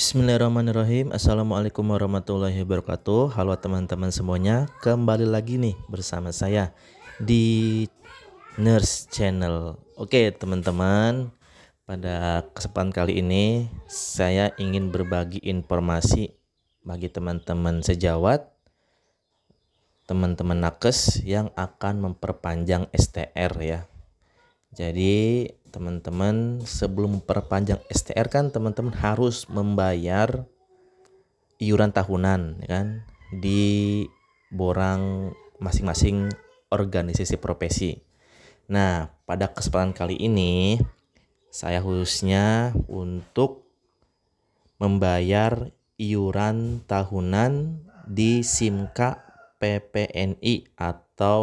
Bismillahirrahmanirrahim Assalamualaikum warahmatullahi wabarakatuh Halo teman-teman semuanya Kembali lagi nih bersama saya Di Nurse Channel Oke teman-teman Pada kesempatan kali ini Saya ingin berbagi informasi Bagi teman-teman sejawat Teman-teman nakes Yang akan memperpanjang STR ya Jadi teman-teman sebelum perpanjang STR kan teman-teman harus membayar iuran tahunan ya kan di borang masing-masing organisasi profesi. Nah, pada kesempatan kali ini saya khususnya untuk membayar iuran tahunan di SIMKA PPNI atau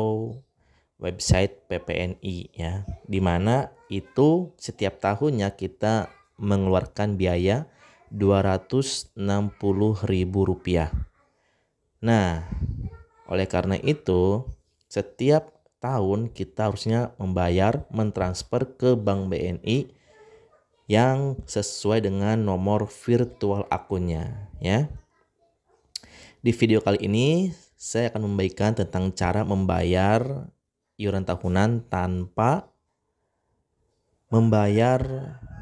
website PPNI ya, di mana itu setiap tahunnya kita mengeluarkan biaya Rp260.000. Nah, oleh karena itu, setiap tahun kita harusnya membayar mentransfer ke bank BNI yang sesuai dengan nomor virtual akunnya ya. Di video kali ini saya akan membaikan tentang cara membayar iuran tahunan tanpa membayar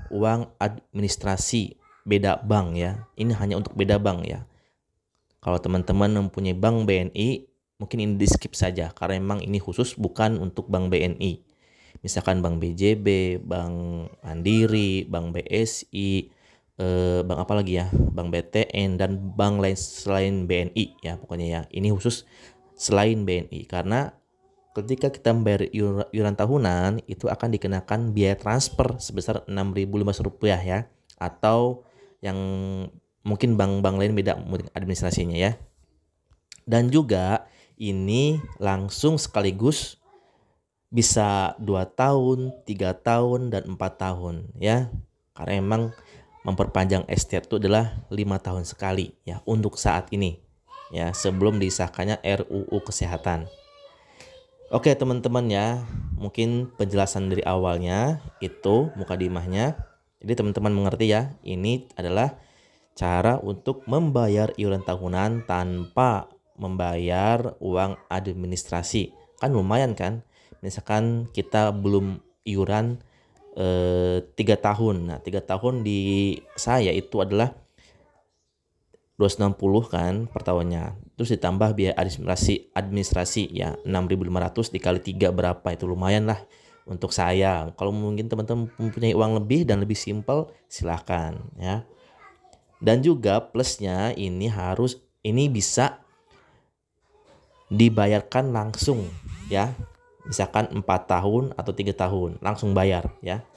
uang administrasi beda bank ya. Ini hanya untuk beda bank ya. Kalau teman-teman mempunyai bank BNI, mungkin ini di skip saja karena memang ini khusus bukan untuk bank BNI. Misalkan bank BJB, bank Mandiri, bank BSI, eh, bank apa lagi ya, bank BTN dan bank lain selain BNI ya pokoknya ya. Ini khusus selain BNI karena Ketika kita membayar iuran tahunan, itu akan dikenakan biaya transfer sebesar Rp6.500 ya, atau yang mungkin bank-bank lain beda administrasinya ya. Dan juga ini langsung sekaligus bisa 2 tahun, 3 tahun, dan 4 tahun ya. Karena emang memperpanjang STR itu adalah lima tahun sekali ya untuk saat ini ya sebelum disahkannya RUU Kesehatan. Oke teman-teman ya, mungkin penjelasan dari awalnya itu muka dimahnya. Jadi teman-teman mengerti ya, ini adalah cara untuk membayar iuran tahunan tanpa membayar uang administrasi. Kan lumayan kan? Misalkan kita belum iuran eh, tiga eh, tahun. Nah, tiga tahun di saya itu adalah 260 kan per Terus ditambah biaya administrasi administrasi ya 6.500 dikali tiga berapa itu lumayan lah untuk saya. Kalau mungkin teman-teman mempunyai uang lebih dan lebih simpel silahkan ya. Dan juga plusnya ini harus ini bisa dibayarkan langsung ya. Misalkan 4 tahun atau tiga tahun langsung bayar ya.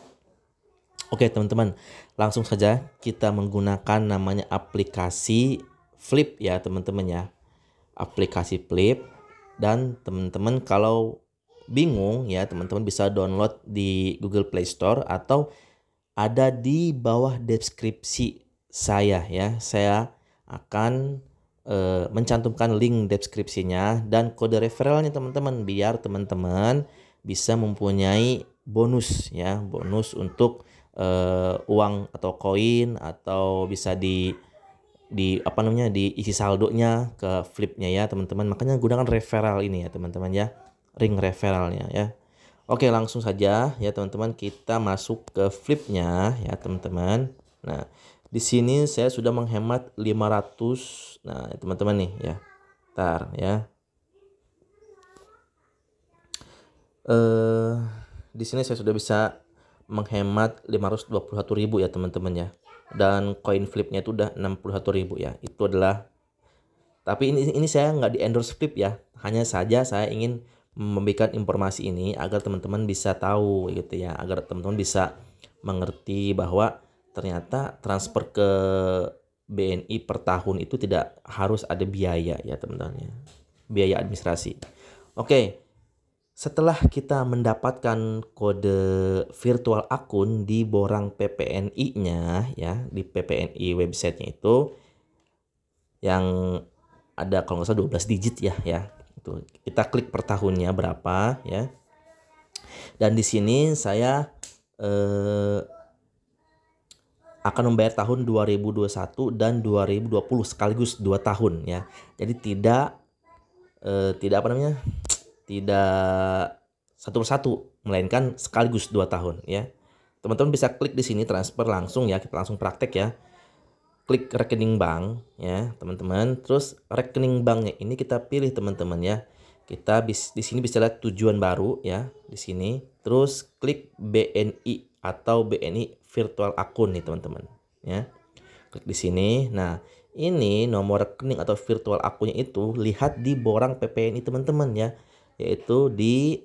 Oke teman-teman, langsung saja kita menggunakan namanya aplikasi Flip ya teman-teman ya. Aplikasi Flip dan teman-teman kalau bingung ya teman-teman bisa download di Google Play Store atau ada di bawah deskripsi saya ya. Saya akan e, mencantumkan link deskripsinya dan kode referralnya teman-teman biar teman-teman bisa mempunyai bonus ya, bonus untuk uh, uang atau koin atau bisa di di apa namanya diisi saldonya ke flipnya ya teman-teman makanya gunakan referral ini ya teman-teman ya ring referralnya ya oke langsung saja ya teman-teman kita masuk ke flipnya ya teman-teman nah di sini saya sudah menghemat 500 nah ya, teman-teman nih ya tar ya eh di sini saya sudah bisa menghemat ribu ya teman-teman ya. Dan coin flipnya itu udah ribu ya. Itu adalah tapi ini ini saya nggak di endorse flip ya. Hanya saja saya ingin memberikan informasi ini agar teman-teman bisa tahu gitu ya, agar teman-teman bisa mengerti bahwa ternyata transfer ke BNI per tahun itu tidak harus ada biaya ya teman-teman ya. Biaya administrasi. Oke. Okay setelah kita mendapatkan kode virtual akun di borang PPNI-nya ya, di PPNI websitenya itu yang ada kalau nggak salah 12 digit ya ya. Itu kita klik per tahunnya berapa ya. Dan di sini saya eh, akan membayar tahun 2021 dan 2020 sekaligus dua tahun ya. Jadi tidak eh, tidak apa namanya? tidak satu persatu melainkan sekaligus dua tahun ya. Teman-teman bisa klik di sini transfer langsung ya, kita langsung praktek ya. Klik rekening bank ya, teman-teman. Terus rekening banknya ini kita pilih teman-teman ya. Kita bis, di sini bisa lihat tujuan baru ya, di sini. Terus klik BNI atau BNI virtual akun nih teman-teman ya. Klik di sini. Nah, ini nomor rekening atau virtual akunnya itu lihat di borang PPNI teman-teman ya yaitu di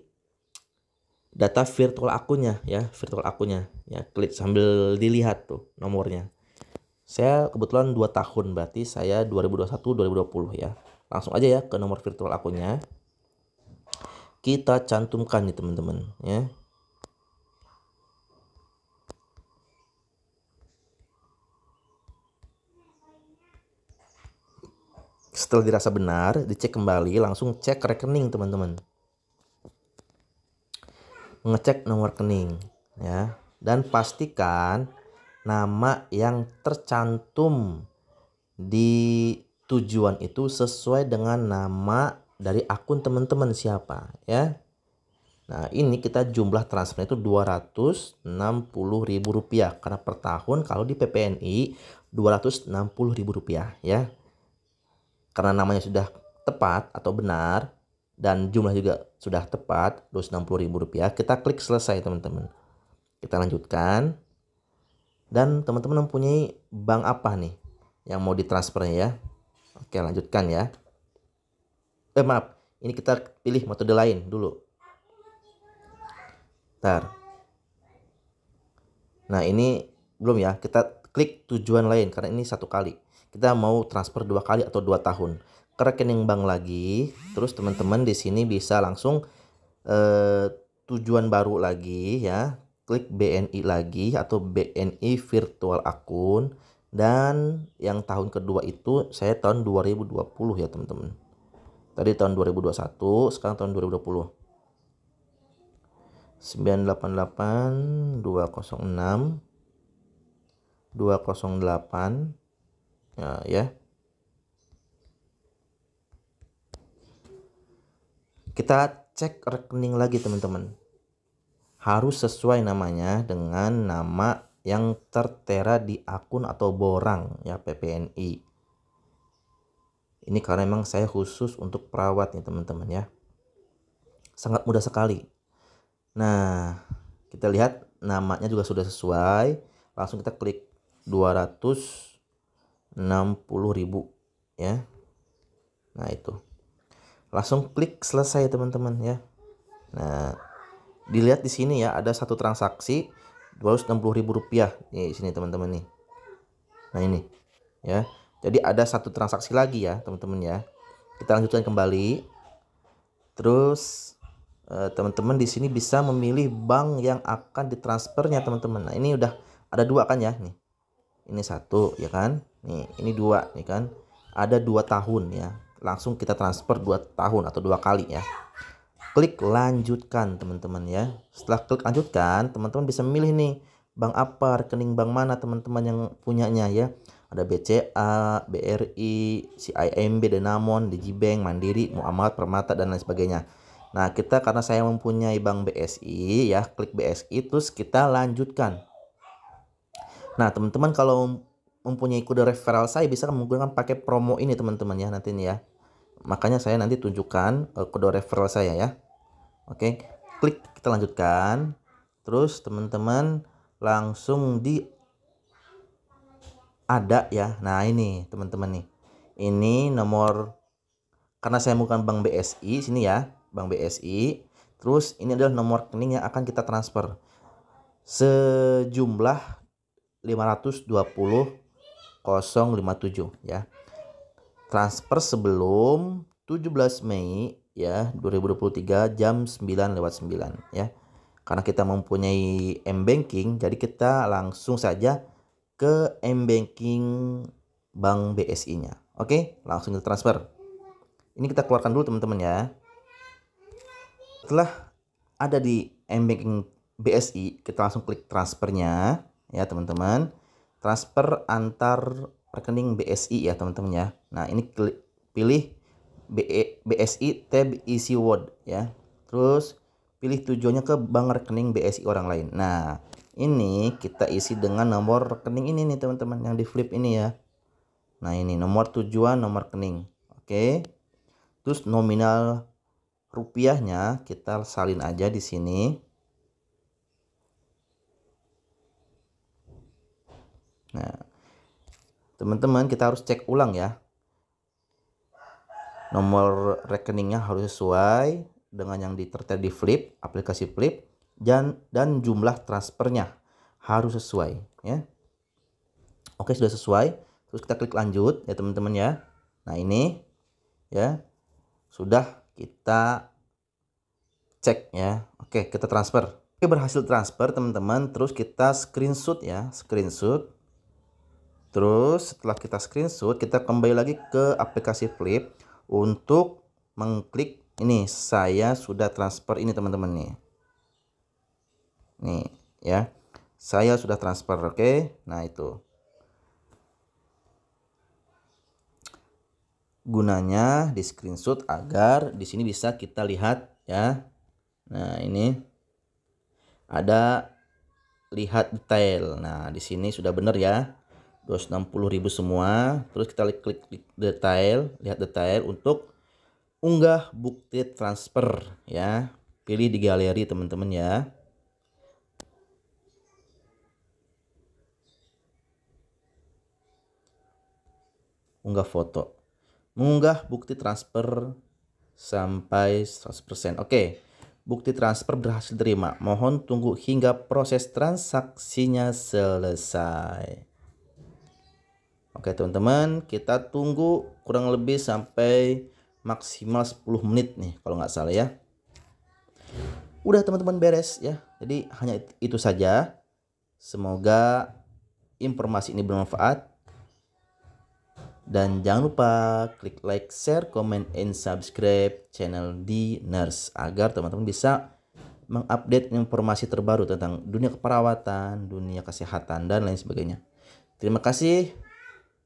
data virtual akunnya ya virtual akunnya ya klik sambil dilihat tuh nomornya saya kebetulan 2 tahun berarti saya 2021 2020 ya langsung aja ya ke nomor virtual akunnya kita cantumkan nih teman-teman ya setelah dirasa benar, dicek kembali, langsung cek rekening teman-teman. Mengecek nomor rekening ya dan pastikan nama yang tercantum di tujuan itu sesuai dengan nama dari akun teman-teman siapa ya. Nah, ini kita jumlah transfer itu Rp260.000 karena per tahun kalau di PPNI Rp260.000 ya karena namanya sudah tepat atau benar dan jumlah juga sudah tepat Rp260.000 kita klik selesai teman-teman kita lanjutkan dan teman-teman mempunyai bank apa nih yang mau ditransfer ya oke lanjutkan ya eh maaf ini kita pilih metode lain dulu Bentar. Nah ini belum ya, kita klik tujuan lain karena ini satu kali kita mau transfer dua kali atau dua tahun ke rekening bank lagi terus teman-teman di sini bisa langsung eh, tujuan baru lagi ya klik BNI lagi atau BNI virtual akun dan yang tahun kedua itu saya tahun 2020 ya teman-teman tadi tahun 2021 sekarang tahun 2020 988 206 208 Nah, ya. Kita cek rekening lagi teman-teman. Harus sesuai namanya dengan nama yang tertera di akun atau borang ya PPNI. Ini karena memang saya khusus untuk perawat nih teman-teman ya. Sangat mudah sekali. Nah, kita lihat namanya juga sudah sesuai. Langsung kita klik 200 60.000 ya. Nah, itu. Langsung klik selesai teman-teman ya. Nah, dilihat di sini ya ada satu transaksi Rp260.000 nih sini teman-teman nih. Nah, ini. Ya. Jadi ada satu transaksi lagi ya, teman-teman ya. Kita lanjutkan kembali. Terus eh, teman-teman di sini bisa memilih bank yang akan ditransfernya teman-teman. Nah, ini udah ada dua kan ya nih ini satu ya kan nih ini dua nih kan ada dua tahun ya langsung kita transfer dua tahun atau dua kali ya klik lanjutkan teman-teman ya setelah klik lanjutkan teman-teman bisa milih nih bank apa rekening bank mana teman-teman yang punyanya ya ada BCA, BRI, CIMB, Denamon, Digibank, Mandiri, Muamalat, Permata dan lain sebagainya. Nah, kita karena saya mempunyai bank BSI ya, klik BSI terus kita lanjutkan. Nah, teman-teman kalau mempunyai kode referral saya bisa menggunakan pakai promo ini teman-teman ya nanti ini ya. Makanya saya nanti tunjukkan eh, kode referral saya ya. Oke, klik kita lanjutkan. Terus teman-teman langsung di ada ya. Nah, ini teman-teman nih. Ini nomor karena saya bukan Bank BSI sini ya, Bank BSI. Terus ini adalah nomor rekening yang akan kita transfer sejumlah 520.057 ya. Transfer sebelum 17 Mei ya 2023 jam 9 lewat 9 ya. Karena kita mempunyai M banking jadi kita langsung saja ke M banking Bank BSI-nya. Oke, langsung kita transfer. Ini kita keluarkan dulu teman-teman ya. Setelah ada di M banking BSI, kita langsung klik transfernya ya teman-teman. Transfer antar rekening BSI ya teman-teman ya. Nah ini klik pilih BSI e, tab isi word ya. Terus pilih tujuannya ke bank rekening BSI orang lain. Nah ini kita isi dengan nomor rekening ini nih teman-teman yang di flip ini ya. Nah ini nomor tujuan nomor rekening. Oke. Terus nominal rupiahnya kita salin aja di sini. Nah, teman-teman kita harus cek ulang ya. Nomor rekeningnya harus sesuai dengan yang tertera di Flip, aplikasi Flip dan dan jumlah transfernya harus sesuai ya. Oke, sudah sesuai. Terus kita klik lanjut ya teman-teman ya. Nah, ini ya. Sudah kita cek ya. Oke, kita transfer. Oke, berhasil transfer teman-teman. Terus kita screenshot ya, screenshot. Terus setelah kita screenshot, kita kembali lagi ke aplikasi Flip untuk mengklik ini saya sudah transfer ini teman-teman nih. Nih ya. Saya sudah transfer, oke. Okay? Nah, itu. Gunanya di screenshot agar di sini bisa kita lihat ya. Nah, ini ada lihat detail. Nah, di sini sudah benar ya. 260.000 semua. Terus kita klik, klik, detail, lihat detail untuk unggah bukti transfer ya. Pilih di galeri teman-teman ya. Unggah foto. Mengunggah bukti transfer sampai 100%. Oke. Bukti transfer berhasil terima. Mohon tunggu hingga proses transaksinya selesai. Oke teman-teman, kita tunggu kurang lebih sampai maksimal 10 menit nih kalau nggak salah ya. Udah teman-teman beres ya. Jadi hanya itu saja. Semoga informasi ini bermanfaat. Dan jangan lupa klik like, share, comment, and subscribe channel di Nurse agar teman-teman bisa mengupdate informasi terbaru tentang dunia keperawatan, dunia kesehatan, dan lain sebagainya. Terima kasih.